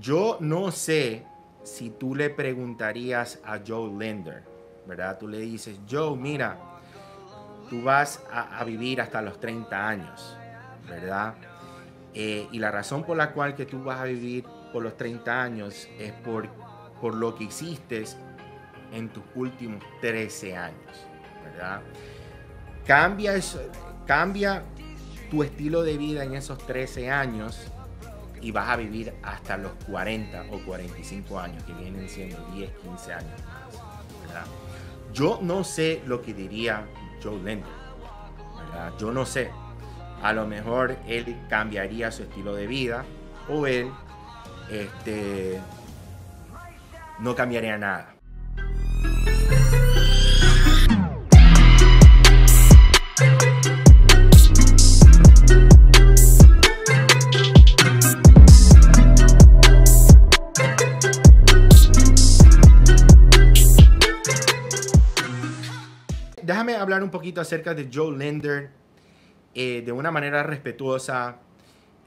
Yo no sé si tú le preguntarías a Joe Lender, ¿verdad? Tú le dices, Joe, mira, tú vas a, vivir hasta los 30 años, ¿verdad? Eh, y la razón por la cual que tú vas a vivir por los 30 años es por, por lo que hiciste en tus últimos 13 años, ¿verdad? Cambia, eso, cambia tu estilo de vida en esos 13 años y vas a vivir hasta los 40 o 45 años, que vienen siendo 10, 15 años Yo no sé lo que diría Joe Lennon. Yo no sé. A lo mejor él cambiaría su estilo de vida o él este, no cambiaría nada. poquito acerca de Joe Lender eh, de una manera respetuosa,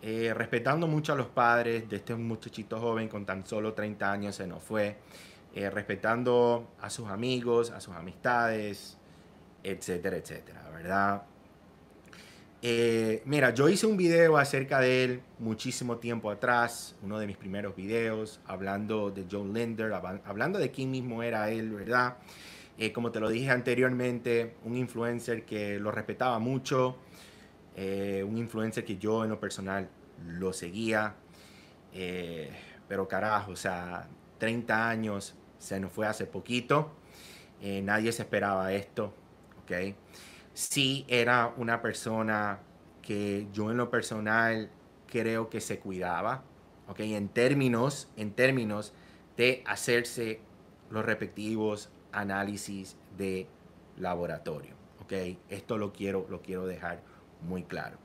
eh, respetando mucho a los padres de este muchachito joven con tan solo 30 años se nos fue, eh, respetando a sus amigos, a sus amistades, etcétera, etcétera, ¿verdad? mira, yo hice un video acerca de él muchísimo tiempo atrás, uno de mis primeros videos, hablando de Joe Lender, hablando de quién mismo era él, ¿verdad? Eh, como te lo dije anteriormente, un influencer que lo respetaba mucho, eh, un influencer que yo en lo personal lo seguía, eh, pero carajo, o sea, 30 años se nos fue hace poquito, nadie se esperaba esto, ¿ok? Sí era una persona que yo en lo personal creo que se cuidaba, ¿ok? En términos, en términos de hacerse los respectivos análisis de laboratorio. ¿okay? Esto lo quiero, lo quiero dejar muy claro.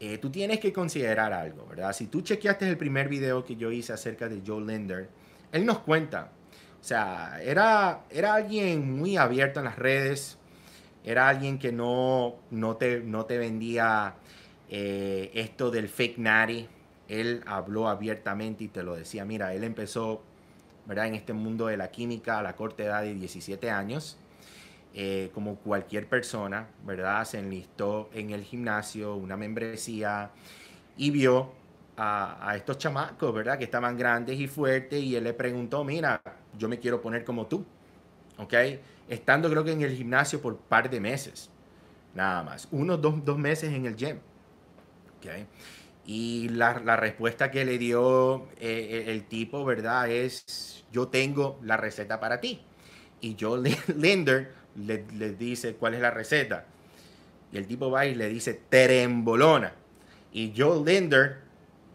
Eh, tú tienes que considerar algo, ¿verdad? Si tú chequeaste el primer video que yo hice acerca de Joe Lender, él nos cuenta. O sea, era, era alguien muy abierto en las redes, era alguien que no, no, te, no te vendía eh, esto del fake nari. Él habló abiertamente y te lo decía, mira, él empezó ¿verdad? en este mundo de la química a la corta edad de 17 años. Eh, como cualquier persona, ¿verdad? Se enlistó en el gimnasio, una membresía, y vio a, estos chamacos, ¿verdad? Que estaban grandes y fuertes, y él le preguntó, mira, yo me quiero poner como tú, ¿ok? Estando creo que en el gimnasio por par de meses, nada más, unos dos, dos meses en el gym, ¿ok? Y la, respuesta que le dio eh, e, el tipo, ¿verdad? Es, yo tengo la receta para ti. Y yo, Linder, le, dice, ¿cuál es la receta? Y el tipo va y le dice, terembolona. Y Joe Linder,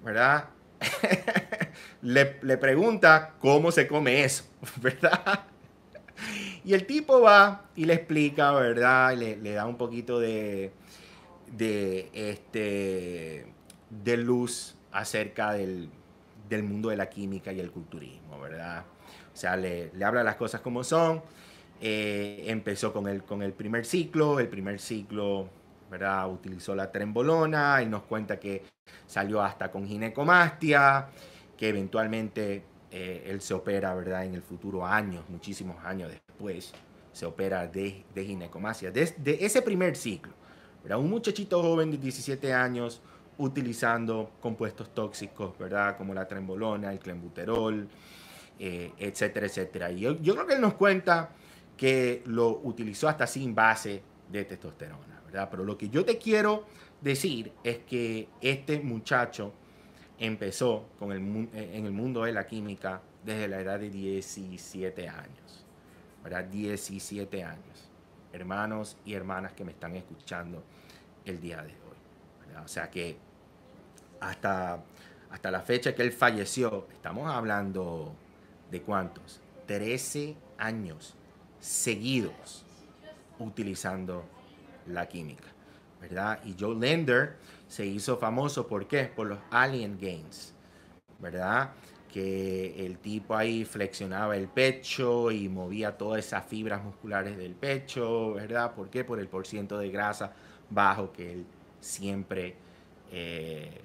¿verdad? le, pregunta cómo se come eso, ¿verdad? Y el tipo va y le explica, ¿verdad? Le, le da un poquito de, de este, de luz acerca del, mundo de la química y el culturismo, ¿verdad? O sea, le, habla las cosas como son. Eh, empezó con el, con el primer ciclo, el primer ciclo, ¿verdad? Utilizó la trembolona, y nos cuenta que salió hasta con ginecomastia, que eventualmente eh, él se opera, ¿verdad? En el futuro, años, muchísimos años después, se opera de, de ginecomastia, desde ese primer ciclo, era Un muchachito joven de 17 años, utilizando compuestos tóxicos, ¿verdad? Como la trembolona, el clenbuterol, eh, etcétera, etcétera. Y yo, creo que él nos cuenta que lo utilizó hasta sin base de testosterona, ¿verdad? Pero lo que yo te quiero decir es que este muchacho empezó con el, eh, en el mundo de la química desde la edad de 17 años, ¿verdad? 17 años, hermanos y hermanas que me están escuchando el día de hoy, ¿verdad? O sea que hasta, hasta la fecha que él falleció, estamos hablando de cuántos, 13 años seguidos utilizando la química, ¿verdad? Y Joe Lender se hizo famoso, ¿por qué? Por los Alien Games, ¿verdad? Que el tipo ahí flexionaba el pecho y movía todas esas fibras musculares del pecho, ¿verdad? ¿Por qué? Por el porciento de grasa bajo que él siempre eh,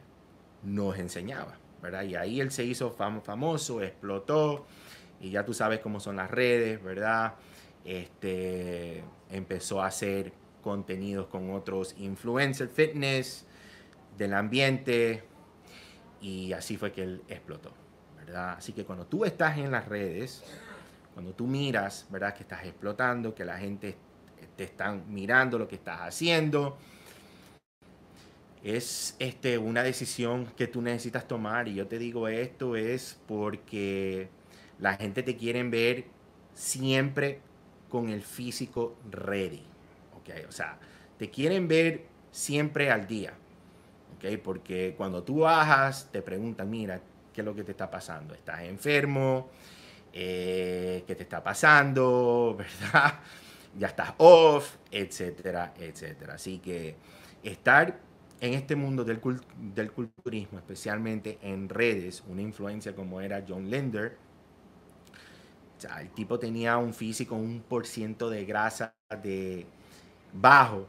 nos enseñaba, ¿verdad? Y ahí él se hizo famoso, explotó, y ya tú sabes cómo son las redes, ¿verdad? Este, empezó a hacer contenidos con otros influencers, fitness, del ambiente, y así fue que él explotó, ¿verdad? Así que cuando tú estás en las redes, cuando tú miras, ¿verdad? Que estás explotando, que la gente te están mirando lo que estás haciendo, es este, una decisión que tú necesitas tomar. Y yo te digo esto es porque la gente te quiere ver siempre con el físico ready. ¿okay? O sea, te quieren ver siempre al día. ¿okay? Porque cuando tú bajas, te preguntan, mira, ¿qué es lo que te está pasando? ¿Estás enfermo? Eh, ¿Qué te está pasando? ¿Verdad? Ya estás off, etcétera, etcétera. Así que estar en este mundo del, culturismo, especialmente en redes, una influencia como era John Lender, el tipo tenía un físico, un por ciento de grasa de bajo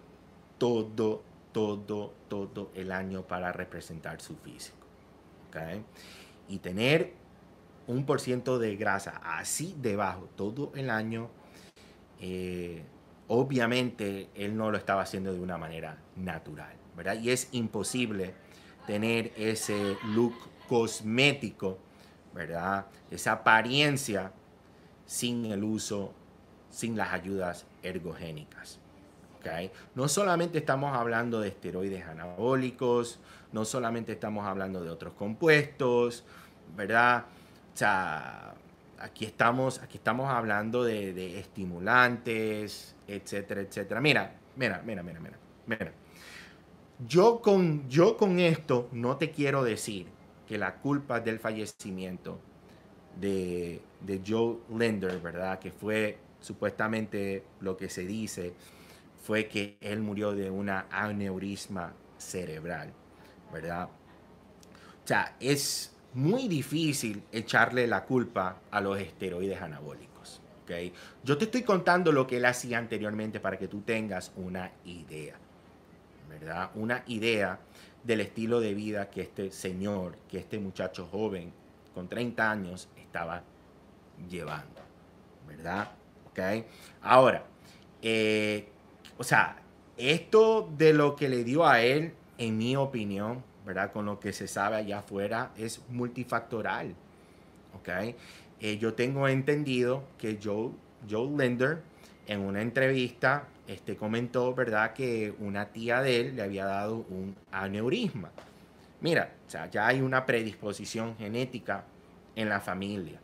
todo, todo, todo el año para representar su físico. Y tener un por ciento de grasa así de bajo todo el año, eh, obviamente él no lo estaba haciendo de una manera natural. Y es imposible tener ese look cosmético, ¿verdad? Esa apariencia sin el uso, sin las ayudas ergogénicas. ¿okay? No solamente estamos hablando de esteroides anabólicos, no solamente estamos hablando de otros compuestos, ¿verdad? O sea, aquí estamos, aquí estamos hablando de, de estimulantes, etcétera, etcétera. Mira, mira, mira, mira, mira, mira. Yo con, yo con esto no te quiero decir que la culpa del fallecimiento de, Joe Lender, ¿verdad? Que fue supuestamente lo que se dice, fue que él murió de una aneurisma cerebral, ¿verdad? O sea, es muy difícil echarle la culpa a los esteroides anabólicos. ¿okay? Yo te estoy contando lo que él hacía anteriormente para que tú tengas una idea. ¿verdad? Una idea del estilo de vida que este señor, que este muchacho joven con 30 años estaba llevando, ¿verdad? ¿Ok? Ahora, eh, o sea, esto de lo que le dio a él, en mi opinión, ¿verdad? Con lo que se sabe allá afuera, es multifactoral, ¿ok? Eh, yo tengo entendido que Joe, Joe Linder, en una entrevista, este comentó, ¿verdad?, que una tía de él le había dado un aneurisma. Mira, ya hay una predisposición genética en la familia,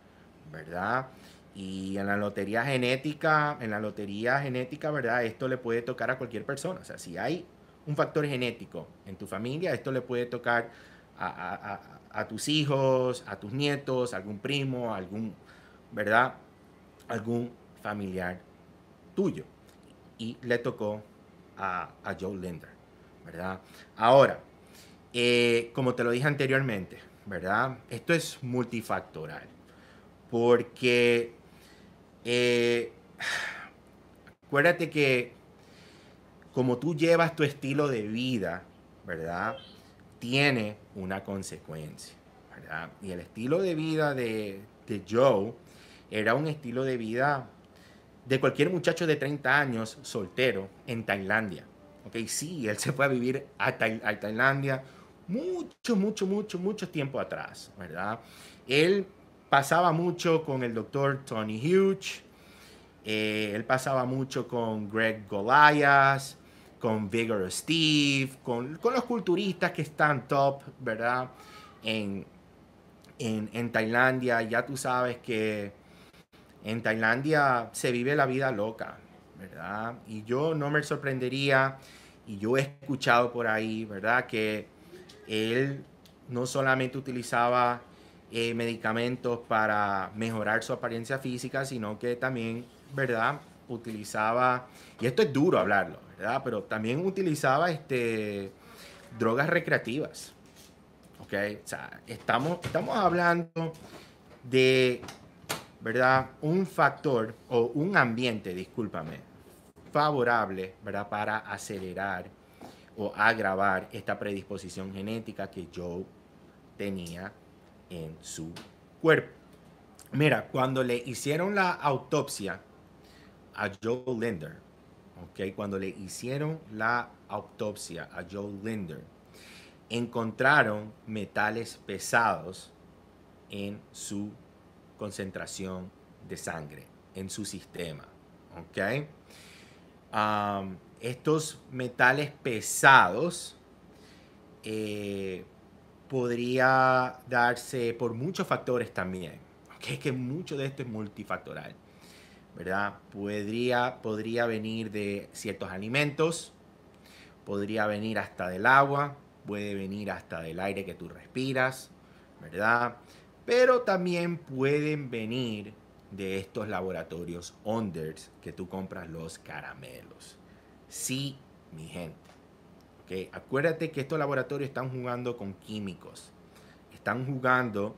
¿verdad? Y en la lotería genética, en la lotería genética, ¿verdad? Esto le puede tocar a cualquier persona. O sea, si hay un factor genético en tu familia, esto le puede tocar a, a tus hijos, a tus nietos, algún primo, algún, ¿verdad? Algún familiar tuyo y le tocó a, Joe Linder, ¿verdad? Ahora, eh, como te lo dije anteriormente, ¿verdad? Esto es multifactorial, porque eh, acuérdate que como tú llevas tu estilo de vida, ¿verdad? Tiene una consecuencia, ¿verdad? Y el estilo de vida de Joe era un estilo de vida de cualquier muchacho de 30 años soltero en Tailandia. Ok, sí, él se fue a vivir a, Tailandia mucho, mucho, mucho, mucho tiempo atrás, ¿verdad? Él pasaba mucho con el doctor Tony Hughes, eh, él pasaba mucho con Greg Goliath, con Vigor Steve, con, con, los culturistas que están top, ¿verdad? en Tailandia, ya tú sabes que en Tailandia se vive la vida loca, ¿verdad? Y yo no me sorprendería, y yo he escuchado por ahí, ¿verdad? Que él no solamente utilizaba eh, medicamentos para mejorar su apariencia física, sino que también, ¿verdad? Utilizaba, y esto es duro hablarlo, ¿verdad? Pero también utilizaba este, drogas recreativas. ¿Ok? O sea, estamos, estamos hablando de ¿verdad? Un factor o un ambiente, discúlpame, favorable, ¿verdad? Para acelerar o agravar esta predisposición genética que Joe tenía en su cuerpo. Mira, cuando le hicieron la autopsia a Joe Linder, ¿ok? Cuando le hicieron la autopsia a Joe Linder, encontraron metales pesados en su cuerpo concentración de sangre en su sistema. ¿ok? estos metales pesados eh, podría darse por muchos factores también. Que mucho de esto es multifactorial. ¿verdad? Podría, podría venir de ciertos alimentos, podría venir hasta del agua, puede venir hasta del aire que tú respiras, ¿verdad? pero también pueden venir de estos laboratorios Onders que tú compras los caramelos. Sí, mi gente. Acuérdate que estos laboratorios están jugando con químicos. Están jugando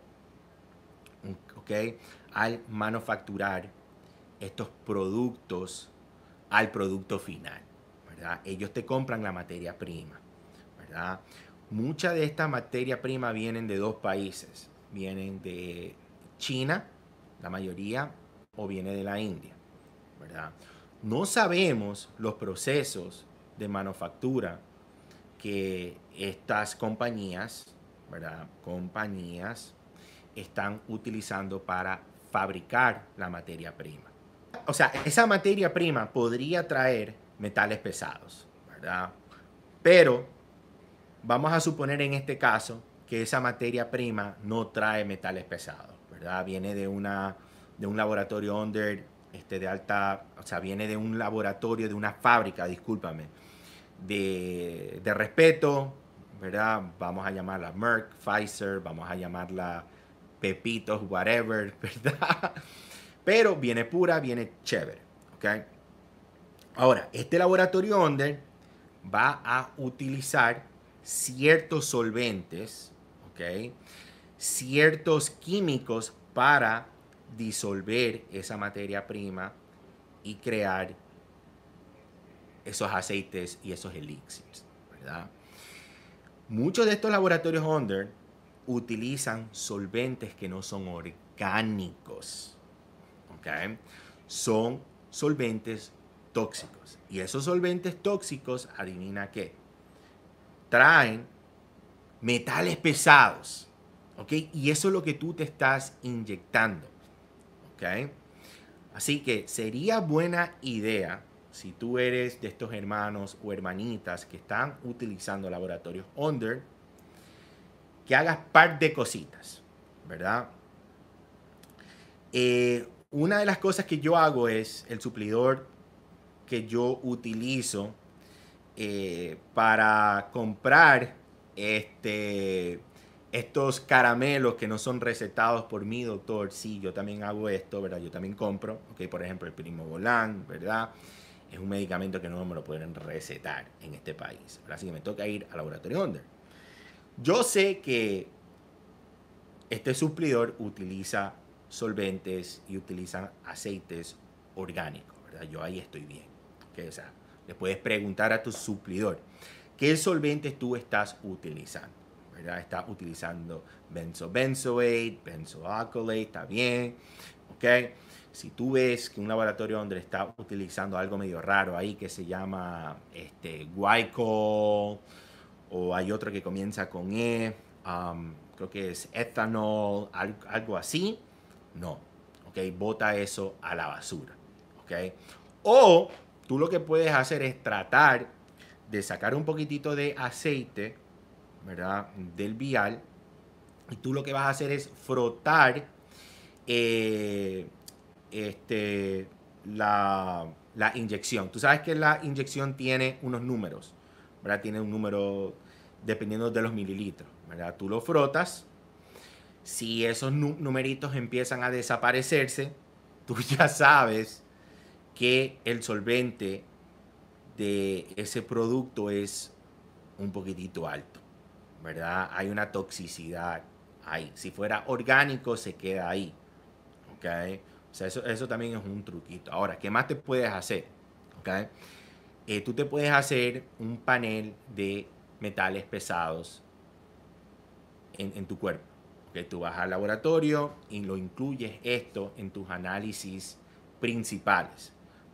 al manufacturar estos productos al producto final. Ellos te compran la materia prima. ¿verdad? Mucha de esta materia prima vienen de dos países vienen de China, la mayoría, o viene de la India, ¿verdad? No sabemos los procesos de manufactura que estas compañías, ¿verdad? Compañías están utilizando para fabricar la materia prima. O sea, esa materia prima podría traer metales pesados, ¿verdad? Pero vamos a suponer en este caso que esa materia prima no trae metales pesados, ¿verdad? Viene de, una, de un laboratorio under, este, de alta, o sea, viene de un laboratorio, de una fábrica, discúlpame, de, de respeto, ¿verdad? Vamos a llamarla Merck, Pfizer, vamos a llamarla Pepitos, whatever, ¿verdad? Pero viene pura, viene chévere, ¿ok? Ahora, este laboratorio Onder va a utilizar ciertos solventes ¿ok? Ciertos químicos para disolver esa materia prima y crear esos aceites y esos elixirs, ¿verdad? Muchos de estos laboratorios under utilizan solventes que no son orgánicos, ¿ok? Son solventes tóxicos. Y esos solventes tóxicos, adivina qué, traen metales pesados. ¿Ok? Y eso es lo que tú te estás inyectando. ¿Ok? Así que sería buena idea si tú eres de estos hermanos o hermanitas que están utilizando laboratorios Under, que hagas par de cositas, ¿verdad? Eh, una de las cosas que yo hago es el suplidor que yo utilizo eh, para comprar este, estos caramelos que no son recetados por mi doctor, sí, yo también hago esto, ¿verdad? Yo también compro, ¿ok? Por ejemplo, el Volán, ¿verdad? Es un medicamento que no me lo pueden recetar en este país, ¿verdad? Así que me toca ir al laboratorio Onder. Yo sé que este suplidor utiliza solventes y utiliza aceites orgánicos, ¿verdad? Yo ahí estoy bien. ¿okay? O sea, le puedes preguntar a tu suplidor qué solventes tú estás utilizando. ¿verdad? ¿Estás utilizando benzobenzoate, benzoacolate, está bien. ¿ok? Si tú ves que un laboratorio donde está utilizando algo medio raro ahí que se llama este, o hay otro que comienza con E, creo que es etanol, algo así, no. ¿Ok? Bota eso a la basura. ¿Ok? O tú lo que puedes hacer es tratar de sacar un poquitito de aceite, Del vial. Y tú lo que vas a hacer es frotar eh, este, la, la, inyección. Tú sabes que la inyección tiene unos números, ¿verdad? Tiene un número dependiendo de los mililitros, ¿verdad? Tú lo frotas. Si esos numeritos empiezan a desaparecerse, tú ya sabes que el solvente de ese producto es un poquitito alto, ¿verdad? Hay una toxicidad ahí. Si fuera orgánico, se queda ahí, ¿ok? O sea, eso, también es un truquito. Ahora, ¿qué más te puedes hacer? ¿Ok? Eh, tú te puedes hacer un panel de metales pesados en, tu cuerpo. que Tú vas al laboratorio y lo incluyes esto en tus análisis principales.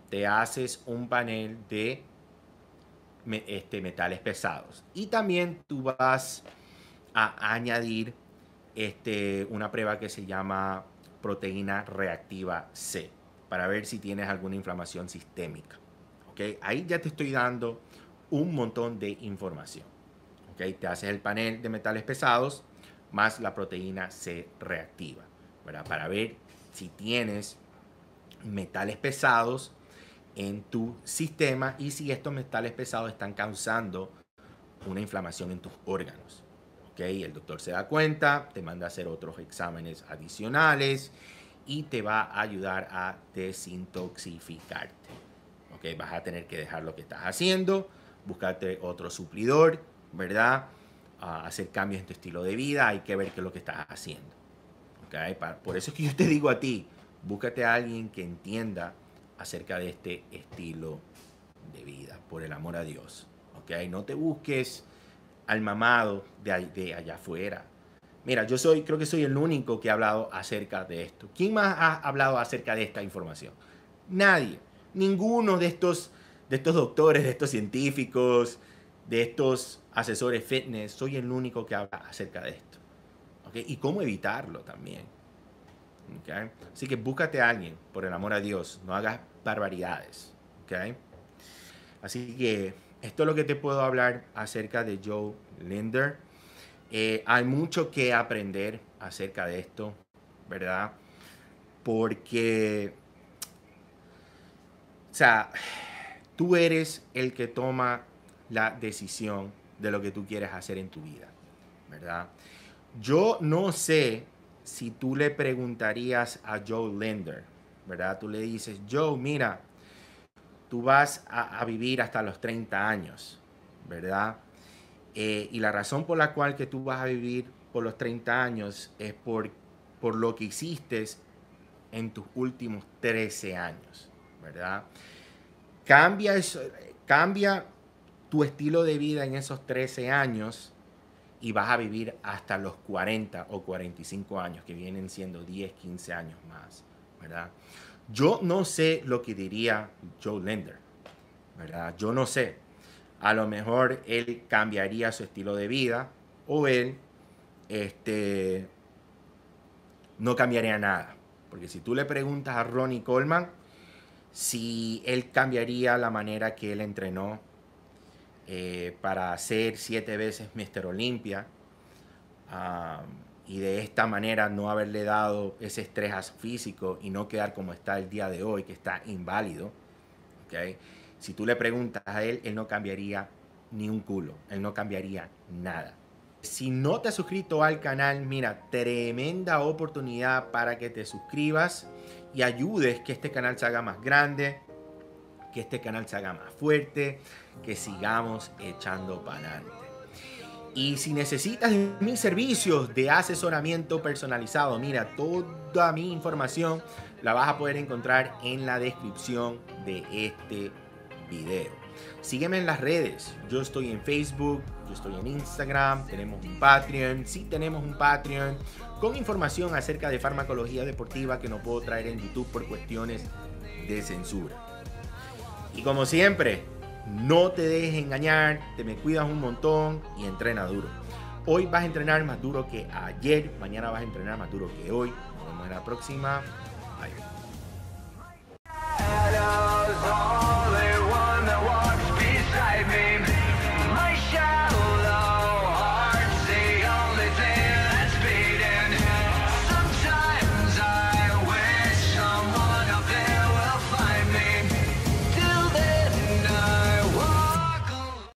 Te haces un panel de este, metales pesados. Y también tú vas a añadir este, una prueba que se llama proteína reactiva C para ver si tienes alguna inflamación sistémica. ¿okay? Ahí ya te estoy dando un montón de información. ¿okay? Te haces el panel de metales pesados más la proteína C reactiva para ver si tienes metales pesados en tu sistema y si estos metales pesados están causando una inflamación en tus órganos. ¿Ok? El doctor se da cuenta, te manda a hacer otros exámenes adicionales y te va a ayudar a desintoxificarte. ¿Ok? Vas a tener que dejar lo que estás haciendo, buscarte otro suplidor, ¿verdad? hacer cambios en tu estilo de vida, hay que ver qué es lo que estás haciendo. ¿Ok? Por eso es que yo te digo a ti, búscate a alguien que entienda acerca de este estilo de vida, por el amor a Dios. okay, No te busques al mamado de, de allá afuera. Mira, yo soy, creo que soy el único que ha hablado acerca de esto. ¿Quién más ha hablado acerca de esta información? Nadie. Ninguno de estos, de estos doctores, de estos científicos, de estos asesores fitness, soy el único que habla acerca de esto. Y cómo evitarlo también. Así que búscate a alguien, por el amor a Dios, no hagas barbaridades. Así que esto es lo que te puedo hablar acerca de Joe Linder. Eh, hay mucho que aprender acerca de esto, ¿verdad? Porque, o sea, tú eres el que toma la decisión de lo que tú quieres hacer en tu vida, ¿verdad? Yo no sé si tú le preguntarías a Joe Lender, ¿verdad? Tú le dices, Joe, mira, tú vas a, vivir hasta los 30 años, ¿verdad? Eh, y la razón por la cual que tú vas a vivir por los 30 años es por, por lo que hiciste en tus últimos 13 años, ¿verdad? Cambia, eso, cambia tu estilo de vida en esos 13 años y vas a vivir hasta los 40 o 45 años, que vienen siendo 10, 15 años más, ¿verdad? Yo no sé lo que diría Joe Lender, ¿verdad? Yo no sé. A lo mejor él cambiaría su estilo de vida o él este, no cambiaría nada. Porque si tú le preguntas a Ronnie Coleman si él cambiaría la manera que él entrenó, eh, para ser siete veces Mister Olimpia ah, y de esta manera no haberle dado ese estrés físico y no quedar como está el día de hoy, que está inválido. Si tú le preguntas a él, él no cambiaría ni un culo, él no cambiaría nada. Si no te has suscrito al canal, mira, tremenda oportunidad para que te suscribas y ayudes que este canal se haga más grande, que este canal se haga más fuerte, que sigamos echando para adelante. Y si necesitas mis servicios de asesoramiento personalizado, mira, toda mi información la vas a poder encontrar en la descripción de este video. Sígueme en las redes. Yo estoy en Facebook, yo estoy en Instagram, tenemos un Patreon, sí tenemos un Patreon con información acerca de farmacología deportiva que no puedo traer en YouTube por cuestiones de censura. Y como siempre, no te dejes engañar, te me cuidas un montón y entrena duro. Hoy vas a entrenar más duro que ayer, mañana vas a entrenar más duro que hoy. Nos vemos en la próxima. Bye.